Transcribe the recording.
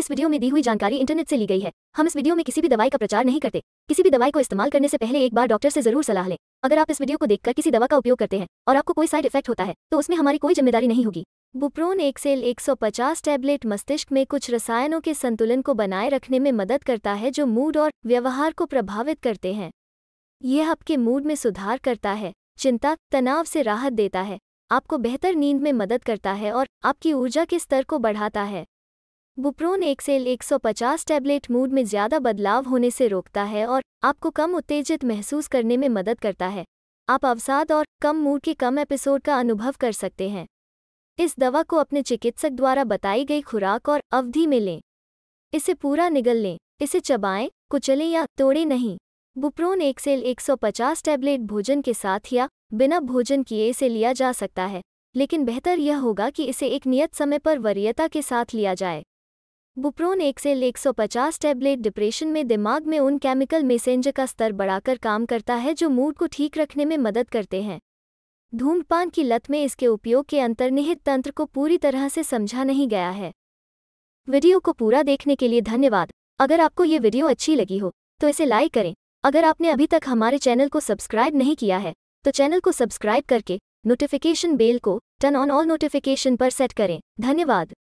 इस वीडियो में दी हुई जानकारी इंटरनेट से ली गई है हम इस वीडियो में किसी भी दवाई का प्रचार नहीं करते किसी भी दवाई को इस्तेमाल करने से पहले एक बार डॉक्टर से जरूर सलाह लें अगर आप इस वीडियो को देखकर किसी दवा का उपयोग करते हैं और आपको कोई साइड इफेक्ट होता है तो उसमें हमारी कोई जिम्मेदारी नहीं होगी बुप्रोन एक्सेल 150 टैबलेट मस्तिष्क में कुछ रसायनों के संतुलन को बनाए रखने में मदद करता है जो मूड और व्यवहार को प्रभावित करते हैं यह आपके मूड में सुधार करता है चिंता तनाव से राहत देता है आपको बेहतर नींद में मदद करता है और आपकी ऊर्जा के स्तर को बढ़ाता है बुप्रोन एक्सेल 150 टैबलेट मूड में ज़्यादा बदलाव होने से रोकता है और आपको कम उत्तेजित महसूस करने में मदद करता है आप अवसाद और कम मूड के कम एपिसोड का अनुभव कर सकते हैं इस दवा को अपने चिकित्सक द्वारा बताई गई खुराक और अवधि में लें इसे पूरा निगल लें इसे चबाएं कुचलें या तोड़ें नहीं बुप्रोन एक्सेल 150 टैबलेट भोजन के साथ या बिना भोजन किए इसे लिया जा सकता है लेकिन बेहतर यह होगा कि इसे एक नियत समय पर वरीयता के साथ लिया जाए बुप्रोन एक से लेक सौ पचास टैबलेट डिप्रेशन में दिमाग में उन केमिकल मैसेंजर का स्तर बढ़ाकर काम करता है जो मूड को ठीक रखने में मदद करते हैं धूमपान की लत में इसके उपयोग के अंतर्निहित तंत्र को पूरी तरह से समझा नहीं गया है वीडियो को पूरा देखने के लिए धन्यवाद अगर आपको ये वीडियो अच्छी लगी हो तो इसे लाइक करें अगर आपने अभी तक हमारे चैनल को सब्सक्राइब नहीं किया है तो चैनल को सब्सक्राइब करके नोटिफिकेशन बेल को टर्न ऑन ऑल नोटिफिकेशन पर सेट करें धन्यवाद